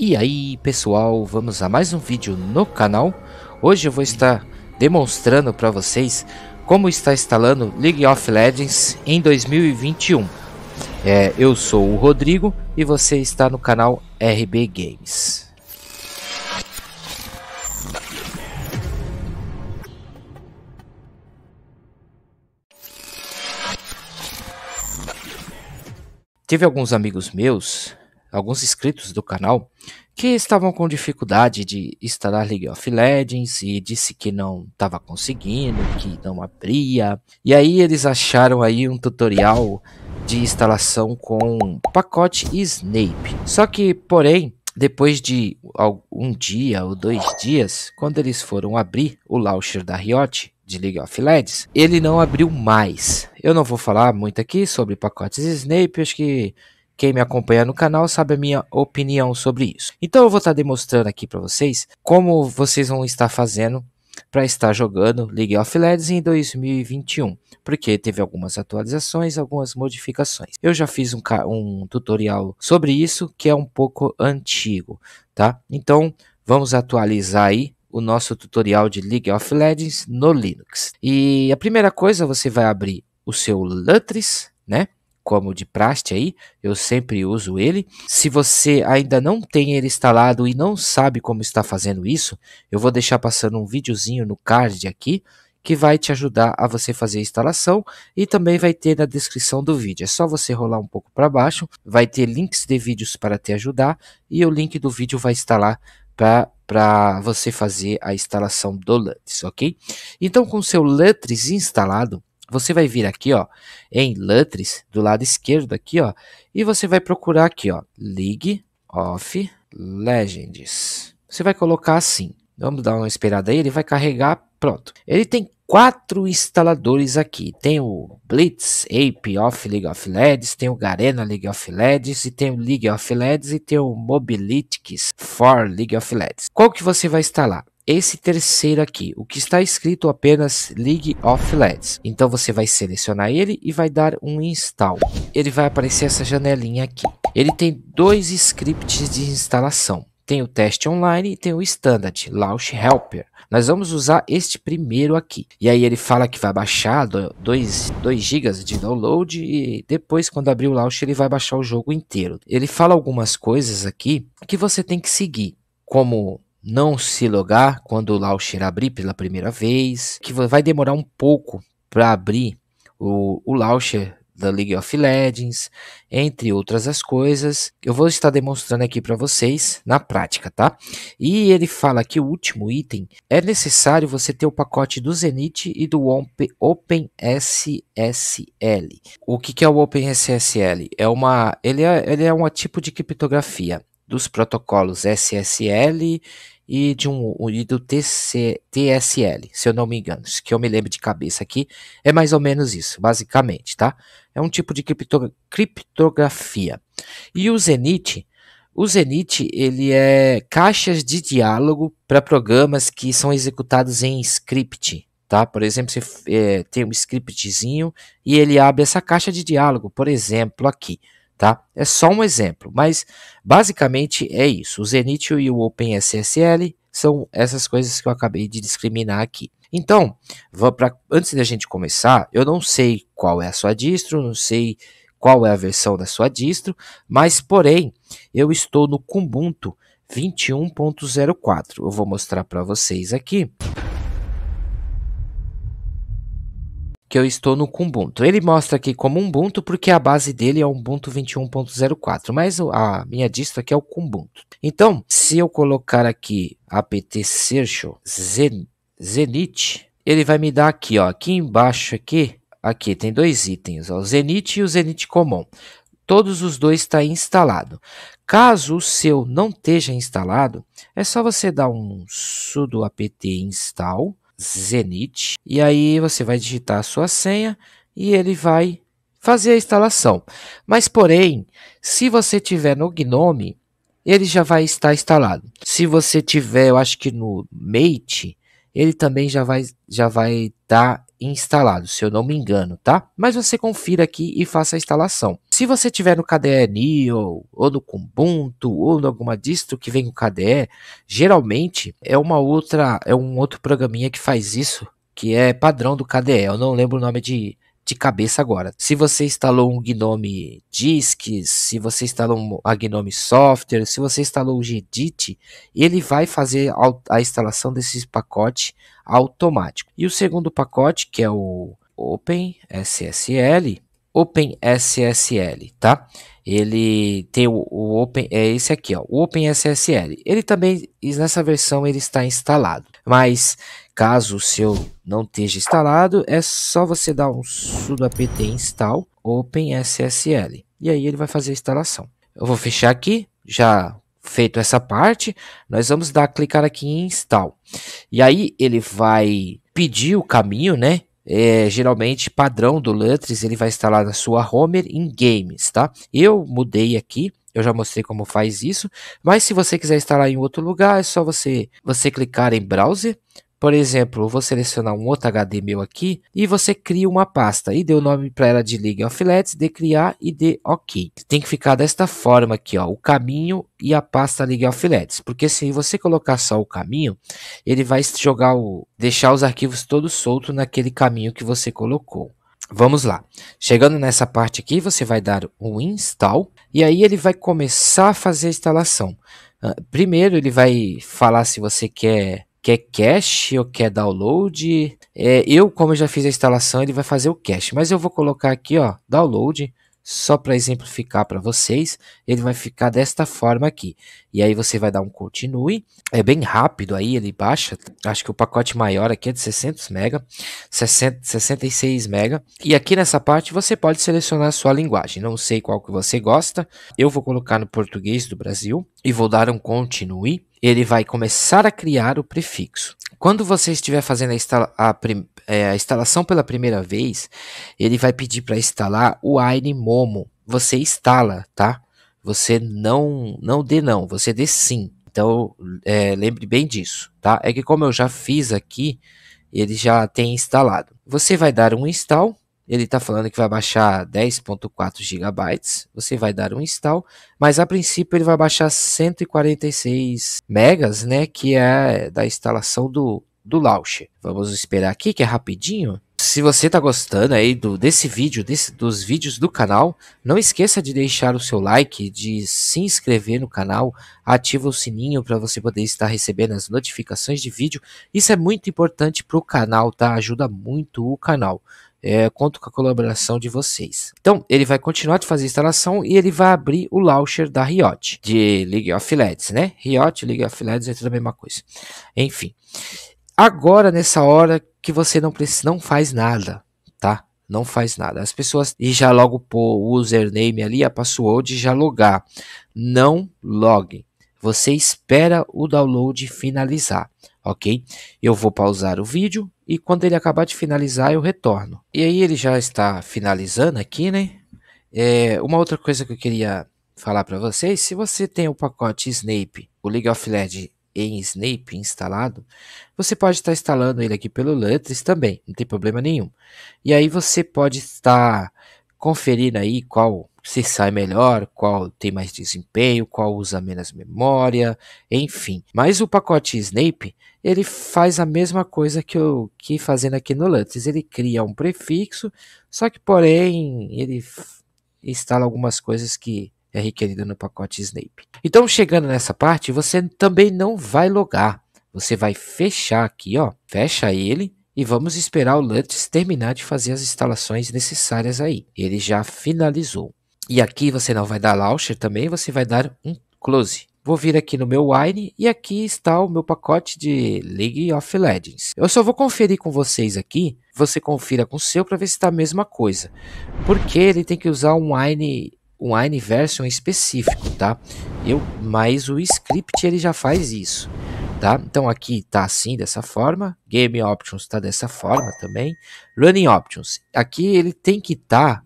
E aí pessoal, vamos a mais um vídeo no canal. Hoje eu vou estar demonstrando para vocês como está instalando League of Legends em 2021. É, eu sou o Rodrigo e você está no canal RB Games. Tive alguns amigos meus alguns inscritos do canal que estavam com dificuldade de instalar League of Legends e disse que não estava conseguindo, que não abria. E aí eles acharam aí um tutorial de instalação com pacote Snape. Só que, porém, depois de um dia ou dois dias, quando eles foram abrir o launcher da Riot, de League of Legends, ele não abriu mais. Eu não vou falar muito aqui sobre pacotes Snape, acho que quem me acompanha no canal sabe a minha opinião sobre isso. Então eu vou estar tá demonstrando aqui para vocês como vocês vão estar fazendo para estar jogando League of Legends em 2021, porque teve algumas atualizações, algumas modificações. Eu já fiz um, um tutorial sobre isso que é um pouco antigo, tá? Então vamos atualizar aí o nosso tutorial de League of Legends no Linux. E a primeira coisa, você vai abrir o seu Lutris, né? como de praste aí, eu sempre uso ele. Se você ainda não tem ele instalado e não sabe como está fazendo isso, eu vou deixar passando um videozinho no card aqui que vai te ajudar a você fazer a instalação e também vai ter na descrição do vídeo. É só você rolar um pouco para baixo, vai ter links de vídeos para te ajudar e o link do vídeo vai estar lá para você fazer a instalação do LUTs, ok? Então com o seu LUTs instalado, você vai vir aqui, ó, em Lutris, do lado esquerdo aqui, ó, e você vai procurar aqui, ó, League of Legends. Você vai colocar assim. Vamos dar uma esperada aí, ele vai carregar, pronto. Ele tem quatro instaladores aqui. Tem o Blitz, Ape of League of LEDs, tem o Garena League of LEDs, e tem o League of LEDs, e tem o Mobilitics for League of LEDs. Qual que você vai instalar? esse terceiro aqui, o que está escrito apenas League of Legends. Então você vai selecionar ele e vai dar um install. Ele vai aparecer essa janelinha aqui. Ele tem dois scripts de instalação. Tem o teste online e tem o standard, Launch Helper. Nós vamos usar este primeiro aqui. E aí ele fala que vai baixar 2 GB de download e depois quando abrir o launch ele vai baixar o jogo inteiro. Ele fala algumas coisas aqui que você tem que seguir, como não se logar quando o launcher abrir pela primeira vez, que vai demorar um pouco para abrir o, o launcher da League of Legends, entre outras as coisas. Eu vou estar demonstrando aqui para vocês na prática, tá? E ele fala que o último item é necessário você ter o pacote do Zenith e do OpenSSL. O que, que é o OpenSSL? É uma, ele é, ele é um tipo de criptografia dos protocolos SSL e, de um, e do TC, TSL, se eu não me engano, que eu me lembro de cabeça aqui, é mais ou menos isso, basicamente, tá? É um tipo de cripto, criptografia. E o Zenith, o Zenith, ele é caixas de diálogo para programas que são executados em script, tá? Por exemplo, você é, tem um scriptzinho e ele abre essa caixa de diálogo, por exemplo, aqui tá? É só um exemplo, mas basicamente é isso. O Zenit e o OpenSSL são essas coisas que eu acabei de discriminar aqui. Então, pra, antes da gente começar, eu não sei qual é a sua distro, não sei qual é a versão da sua distro, mas porém, eu estou no Kubuntu 21.04. Eu vou mostrar para vocês aqui. que eu estou no Kubuntu. Ele mostra aqui como Ubuntu porque a base dele é o Ubuntu 21.04, mas a minha distro aqui é o Kubuntu. Então, se eu colocar aqui apt search Zen, Zenith, ele vai me dar aqui, ó, aqui embaixo aqui, aqui tem dois itens, ó, o Zenith e o Zenith Common. Todos os dois está instalado. Caso o seu não esteja instalado, é só você dar um sudo apt install Zenit. E aí você vai digitar a sua senha e ele vai fazer a instalação. Mas porém, se você tiver no Gnome, ele já vai estar instalado. Se você tiver, eu acho que no Mate, ele também já vai já vai estar tá instalado, se eu não me engano, tá? Mas você confira aqui e faça a instalação. Se você tiver no KDE Neo, ou no Kubuntu, ou em alguma distro que vem com KDE, geralmente é uma outra, é um outro programinha que faz isso, que é padrão do KDE. Eu não lembro o nome de, de cabeça agora. Se você instalou um Gnome Disks, se você instalou a Gnome Software, se você instalou o Gedit, ele vai fazer a instalação desses pacotes automático. E o segundo pacote, que é o OpenSSL OpenSSL, tá? Ele tem o, o, Open, é esse aqui, ó, o OpenSSL. Ele também nessa versão ele está instalado, mas caso o seu não esteja instalado, é só você dar um sudo apt install OpenSSL e aí ele vai fazer a instalação. Eu vou fechar aqui, já feito essa parte, nós vamos dar clicar aqui em install. E aí ele vai pedir o caminho, né, é, geralmente padrão do Lutris, ele vai instalar na sua Homer em Games, tá? Eu mudei aqui, eu já mostrei como faz isso, mas se você quiser instalar em outro lugar, é só você, você clicar em Browser, por exemplo, eu vou selecionar um outro HD meu aqui e você cria uma pasta e dê o nome para ela de League of Legends, de criar e de OK. Tem que ficar desta forma aqui, ó, o caminho e a pasta League of Legends, porque se você colocar só o caminho, ele vai jogar o deixar os arquivos todos soltos naquele caminho que você colocou. Vamos lá. Chegando nessa parte aqui, você vai dar um install e aí ele vai começar a fazer a instalação. Ah, primeiro ele vai falar se você quer quer cache ou quer download. É, eu, como já fiz a instalação, ele vai fazer o cache, mas eu vou colocar aqui, ó, download, só para exemplificar para vocês, ele vai ficar desta forma aqui. E aí você vai dar um continue, é bem rápido aí, ele baixa, acho que o pacote maior aqui é de 600 MB, 60, 66 MB. E aqui nessa parte você pode selecionar a sua linguagem, não sei qual que você gosta, eu vou colocar no português do Brasil e vou dar um continue ele vai começar a criar o prefixo. Quando você estiver fazendo a, instala a, é, a instalação pela primeira vez, ele vai pedir para instalar o Aire Momo. Você instala, tá? Você não não dê não, você dê sim. Então é, lembre bem disso, tá? É que como eu já fiz aqui, ele já tem instalado. Você vai dar um install ele está falando que vai baixar 10.4 GB, você vai dar um install, mas a princípio ele vai baixar 146 megas, né, que é da instalação do do launcher. Vamos esperar aqui que é rapidinho se você está gostando aí do, desse vídeo, desse, dos vídeos do canal, não esqueça de deixar o seu like, de se inscrever no canal, ativa o sininho para você poder estar recebendo as notificações de vídeo. Isso é muito importante pro canal, tá? Ajuda muito o canal. É, conto com a colaboração de vocês. Então, ele vai continuar de fazer a instalação e ele vai abrir o launcher da Riot, de League of Legends, né? Riot, League of Legends é tudo a mesma coisa. Enfim. Agora, nessa hora, que você não precisa, não faz nada, tá? Não faz nada. As pessoas e já logo pôr o username ali, a password, já logar. Não logue. Você espera o download finalizar, ok? Eu vou pausar o vídeo e quando ele acabar de finalizar eu retorno. E aí ele já está finalizando aqui, né? É, uma outra coisa que eu queria falar para vocês, se você tem o pacote Snape, o League of Legends em Snape instalado, você pode estar instalando ele aqui pelo Lutris também, não tem problema nenhum. E aí você pode estar conferindo aí qual se sai melhor, qual tem mais desempenho, qual usa menos memória, enfim. Mas o pacote Snape, ele faz a mesma coisa que eu que fazendo aqui no Lutris. Ele cria um prefixo, só que porém ele instala algumas coisas que é requerida no pacote Snape. Então, chegando nessa parte, você também não vai logar. Você vai fechar aqui, ó. Fecha ele e vamos esperar o Lutz terminar de fazer as instalações necessárias aí. Ele já finalizou. E aqui você não vai dar launcher também, você vai dar um close. Vou vir aqui no meu Wine e aqui está o meu pacote de League of Legends. Eu só vou conferir com vocês aqui, você confira com o seu para ver se está a mesma coisa. Porque ele tem que usar um Wine um Version específico, tá? Eu, mas o script ele já faz isso, tá? Então aqui tá assim dessa forma, Game Options tá dessa forma também, Running Options. Aqui ele tem que estar tá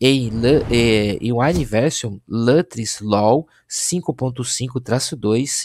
em, é, em Version Lutris LOL 5.5-2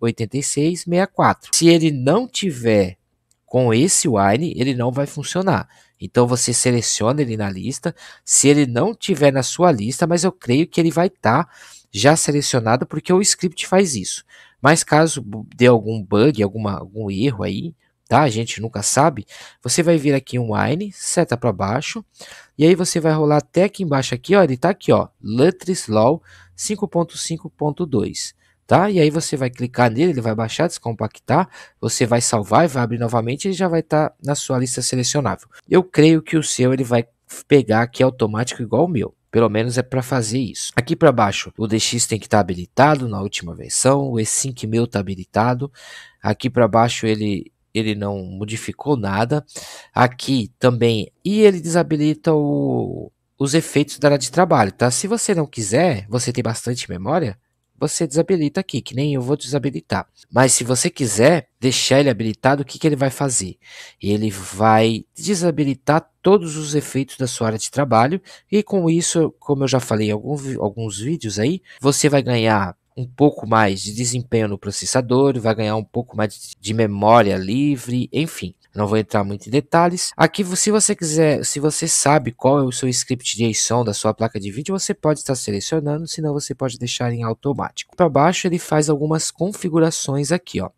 x8664. Se ele não tiver com esse wine, ele não vai funcionar. Então você seleciona ele na lista. Se ele não tiver na sua lista, mas eu creio que ele vai estar tá já selecionado porque o script faz isso. Mas caso dê algum bug, alguma, algum erro aí, tá? A gente nunca sabe. Você vai vir aqui em Wine, seta para baixo, e aí você vai rolar até aqui embaixo aqui, ó, ele tá aqui, ó, Lutris Law 5.5.2 tá? E aí você vai clicar nele, ele vai baixar, descompactar, você vai salvar e vai abrir novamente, ele já vai estar tá na sua lista selecionável. Eu creio que o seu ele vai pegar aqui automático igual o meu. Pelo menos é para fazer isso. Aqui para baixo, o DX tem que estar tá habilitado na última versão, o Sync meu está habilitado. Aqui para baixo ele ele não modificou nada. Aqui também e ele desabilita o os efeitos da área de trabalho, tá? Se você não quiser, você tem bastante memória, você desabilita aqui, que nem eu vou desabilitar. Mas se você quiser deixar ele habilitado, o que, que ele vai fazer? Ele vai desabilitar todos os efeitos da sua área de trabalho e com isso, como eu já falei em algum, alguns vídeos aí, você vai ganhar um pouco mais de desempenho no processador, vai ganhar um pouco mais de memória livre, enfim não vou entrar muito em detalhes. Aqui, se você quiser, se você sabe qual é o seu script de JSON da sua placa de vídeo, você pode estar selecionando, senão você pode deixar em automático. Para baixo, ele faz algumas configurações aqui, ó.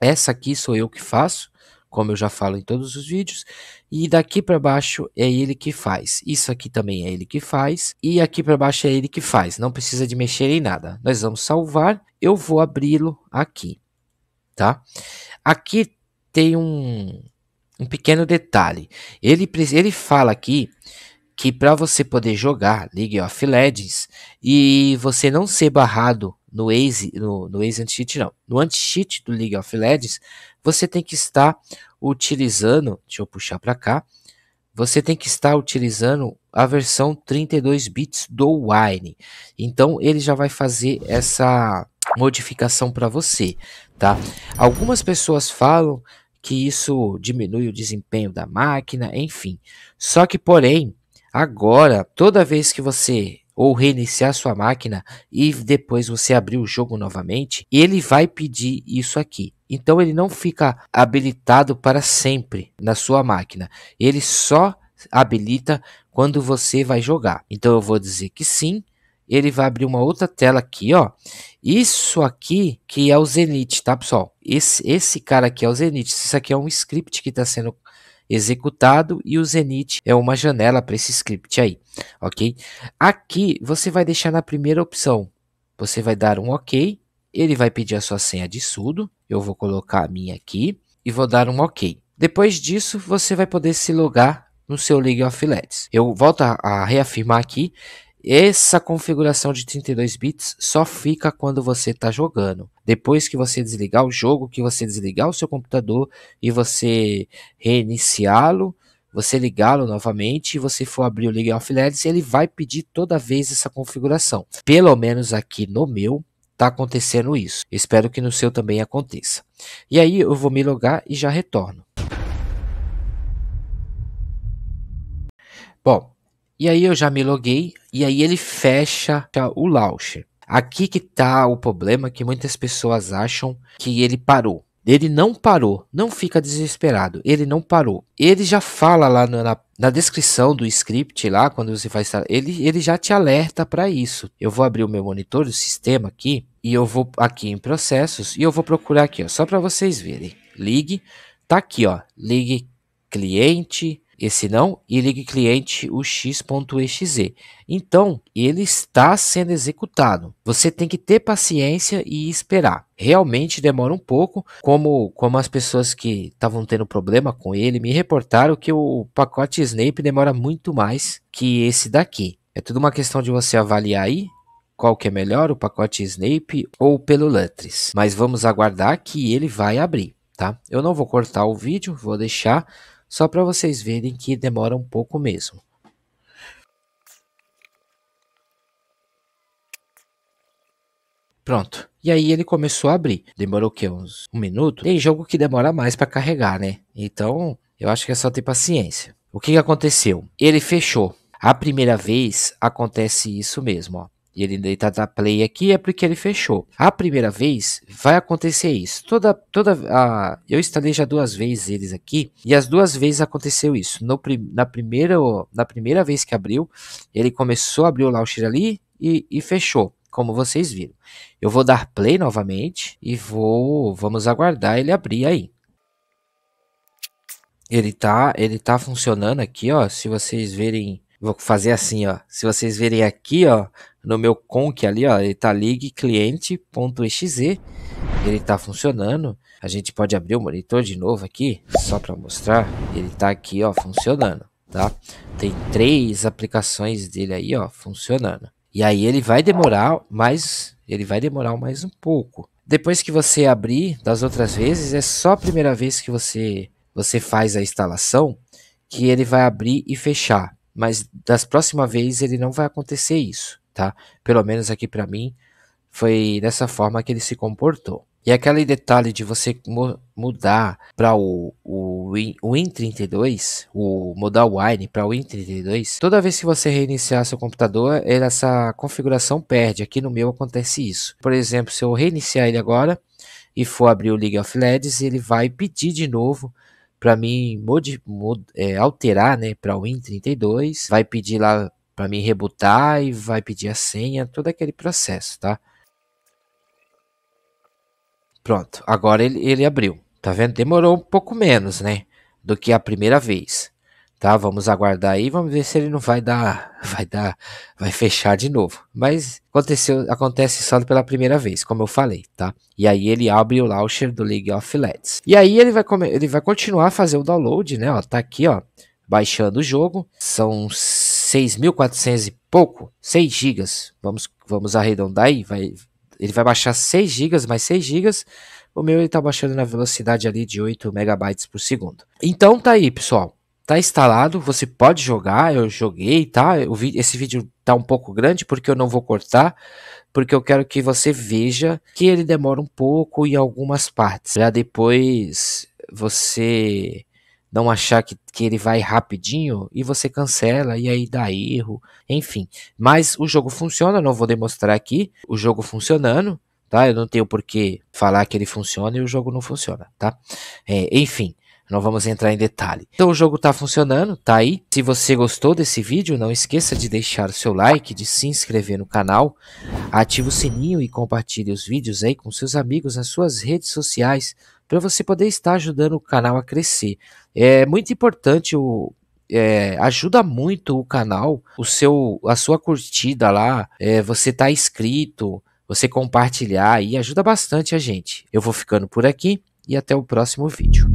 Essa aqui sou eu que faço, como eu já falo em todos os vídeos, e daqui para baixo é ele que faz. Isso aqui também é ele que faz e aqui para baixo é ele que faz. Não precisa de mexer em nada. Nós vamos salvar. Eu vou abri-lo aqui, tá? Aqui tem um, um pequeno detalhe. Ele, ele fala aqui que para você poder jogar League of Legends e você não ser barrado no Ace, no, no Anti-Cheat, não, no Anti-Cheat do League of Legends, você tem que estar utilizando, deixa eu puxar para cá, você tem que estar utilizando a versão 32 bits do Wine. Então ele já vai fazer essa modificação para você, tá? Algumas pessoas falam que isso diminui o desempenho da máquina, enfim. Só que, porém, agora, toda vez que você ou reiniciar sua máquina e depois você abrir o jogo novamente, ele vai pedir isso aqui. Então ele não fica habilitado para sempre na sua máquina. Ele só habilita quando você vai jogar. Então eu vou dizer que sim ele vai abrir uma outra tela aqui, ó. Isso aqui que é o Zenith, tá, pessoal? Esse, esse cara aqui é o Zenith. Isso aqui é um script que está sendo executado e o Zenith é uma janela para esse script aí, ok? Aqui você vai deixar na primeira opção. Você vai dar um OK. Ele vai pedir a sua senha de sudo. Eu vou colocar a minha aqui e vou dar um OK. Depois disso, você vai poder se logar no seu League of Legends. Eu volto a, a reafirmar aqui essa configuração de 32 bits só fica quando você está jogando. Depois que você desligar o jogo, que você desligar o seu computador e você reiniciá-lo, você ligá-lo novamente e você for abrir o League of Legends, ele vai pedir toda vez essa configuração. Pelo menos aqui no meu está acontecendo isso. Espero que no seu também aconteça. E aí eu vou me logar e já retorno. Bom, e aí eu já me loguei e aí ele fecha o launcher. Aqui que tá o problema que muitas pessoas acham que ele parou. Ele não parou, não fica desesperado, ele não parou. Ele já fala lá na, na descrição do script lá, quando você faz, ele, ele já te alerta para isso. Eu vou abrir o meu monitor do sistema aqui e eu vou aqui em processos e eu vou procurar aqui, ó, só para vocês verem. Ligue, tá aqui, ó, ligue cliente e se não, ligue cliente o x.exe. Então, ele está sendo executado. Você tem que ter paciência e esperar. Realmente demora um pouco, como, como as pessoas que estavam tendo problema com ele me reportaram que o pacote Snape demora muito mais que esse daqui. É tudo uma questão de você avaliar aí qual que é melhor, o pacote Snape ou pelo Lutris. Mas vamos aguardar que ele vai abrir, tá? Eu não vou cortar o vídeo, vou deixar só para vocês verem que demora um pouco mesmo. Pronto. E aí ele começou a abrir. Demorou o quê? Uns um minuto? Tem jogo que demora mais para carregar, né? Então, eu acho que é só ter paciência. O que, que aconteceu? Ele fechou. A primeira vez acontece isso mesmo, ó e ele deita dar play aqui é porque ele fechou. A primeira vez vai acontecer isso. Toda toda a eu instalei já duas vezes eles aqui e as duas vezes aconteceu isso. No, na primeira na primeira vez que abriu, ele começou a abrir o launcher ali e, e fechou como vocês viram. Eu vou dar play novamente e vou, vamos aguardar ele abrir aí. Ele tá, ele tá funcionando aqui, ó, se vocês verem Vou fazer assim, ó. Se vocês verem aqui, ó, no meu conk ali, ó, ele tá cliente.exe. Ele tá funcionando. A gente pode abrir o monitor de novo aqui, só para mostrar. Ele tá aqui, ó, funcionando, tá? Tem três aplicações dele aí, ó, funcionando. E aí ele vai demorar mais, ele vai demorar mais um pouco. Depois que você abrir das outras vezes, é só a primeira vez que você você faz a instalação que ele vai abrir e fechar mas das próxima vez ele não vai acontecer isso, tá? Pelo menos aqui para mim foi dessa forma que ele se comportou. E aquele detalhe de você mudar para o, o, o Win32, o mudar o Wine para o Win32, toda vez que você reiniciar seu computador, essa configuração perde. Aqui no meu acontece isso. Por exemplo, se eu reiniciar ele agora e for abrir o League of Legends, ele vai pedir de novo para mim mod, mod, é, alterar né, para o Win32, vai pedir lá para mim rebutar e vai pedir a senha, todo aquele processo, tá? Pronto, agora ele, ele abriu, tá vendo? Demorou um pouco menos, né, do que a primeira vez. Tá, vamos aguardar aí, vamos ver se ele não vai dar, vai dar, vai fechar de novo. Mas aconteceu, acontece só pela primeira vez, como eu falei, tá? E aí ele abre o launcher do League of Legends. E aí ele vai ele vai continuar a fazer o download, né, ó, tá aqui, ó, baixando o jogo. São 6.400 e pouco, 6 gigas. Vamos vamos arredondar aí, vai ele vai baixar 6 gigas mais 6 gigas. O meu ele tá baixando na velocidade ali de 8 megabytes por segundo. Então tá aí, pessoal tá instalado, você pode jogar, eu joguei, tá? Eu vi, esse vídeo tá um pouco grande porque eu não vou cortar, porque eu quero que você veja que ele demora um pouco em algumas partes. Já depois você não achar que, que ele vai rapidinho e você cancela e aí dá erro, enfim. Mas o jogo funciona, não vou demonstrar aqui o jogo funcionando, tá? Eu não tenho por que falar que ele funciona e o jogo não funciona, tá? É, enfim. Não vamos entrar em detalhe. Então o jogo está funcionando, tá aí. Se você gostou desse vídeo, não esqueça de deixar o seu like, de se inscrever no canal, ative o sininho e compartilhe os vídeos aí com seus amigos nas suas redes sociais para você poder estar ajudando o canal a crescer. É muito importante o, é, ajuda muito o canal, o seu, a sua curtida lá, é, você tá inscrito, você compartilhar e ajuda bastante a gente. Eu vou ficando por aqui e até o próximo vídeo.